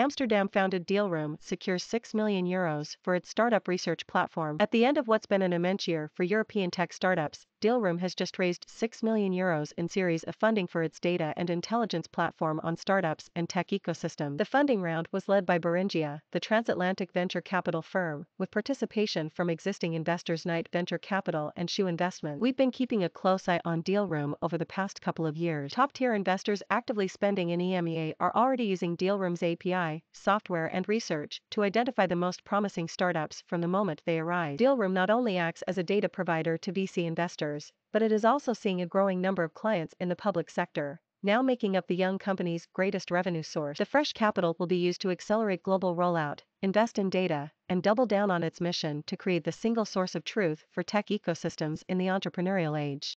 Amsterdam founded Dealroom secures 6 million euros for its startup research platform at the end of what's been an immense year for European tech startups Dealroom has just raised 6 million euros in series of funding for its data and intelligence platform on startups and tech ecosystem. The funding round was led by Beringia, the transatlantic venture capital firm, with participation from existing investors Knight Venture Capital and Shoe Investment. We've been keeping a close eye on Dealroom over the past couple of years. Top-tier investors actively spending in EMEA are already using Dealroom's API, software and research to identify the most promising startups from the moment they arrive. Dealroom not only acts as a data provider to VC investors, investors, but it is also seeing a growing number of clients in the public sector, now making up the young company's greatest revenue source. The fresh capital will be used to accelerate global rollout, invest in data, and double down on its mission to create the single source of truth for tech ecosystems in the entrepreneurial age.